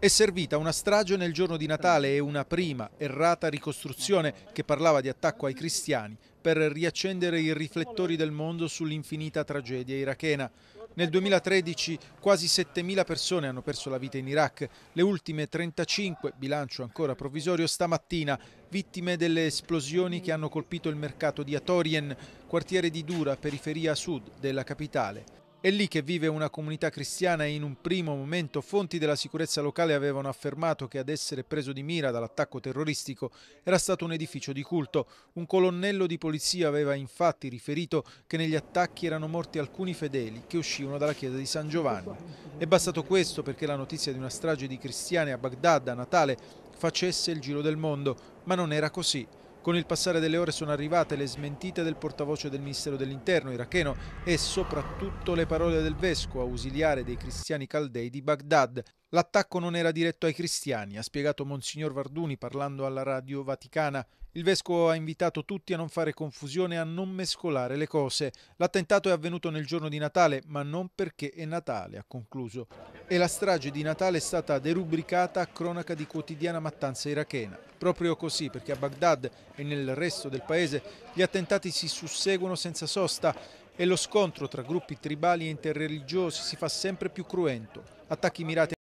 È servita una strage nel giorno di Natale e una prima, errata ricostruzione che parlava di attacco ai cristiani per riaccendere i riflettori del mondo sull'infinita tragedia irachena. Nel 2013 quasi 7.000 persone hanno perso la vita in Iraq, le ultime 35, bilancio ancora provvisorio, stamattina, vittime delle esplosioni che hanno colpito il mercato di Atorien, quartiere di Dura, periferia sud della capitale. È lì che vive una comunità cristiana e in un primo momento fonti della sicurezza locale avevano affermato che ad essere preso di mira dall'attacco terroristico era stato un edificio di culto. Un colonnello di polizia aveva infatti riferito che negli attacchi erano morti alcuni fedeli che uscivano dalla chiesa di San Giovanni. È bastato questo perché la notizia di una strage di cristiani a Baghdad a Natale facesse il giro del mondo, ma non era così. Con il passare delle ore sono arrivate le smentite del portavoce del Ministero dell'Interno iracheno e soprattutto le parole del vescovo ausiliare dei cristiani caldei di Baghdad, L'attacco non era diretto ai cristiani, ha spiegato Monsignor Varduni parlando alla Radio Vaticana. Il vescovo ha invitato tutti a non fare confusione e a non mescolare le cose. L'attentato è avvenuto nel giorno di Natale, ma non perché è Natale, ha concluso. E la strage di Natale è stata derubricata a cronaca di quotidiana mattanza irachena. Proprio così, perché a Baghdad e nel resto del paese gli attentati si susseguono senza sosta e lo scontro tra gruppi tribali e interreligiosi si fa sempre più cruento. Attacchi mirati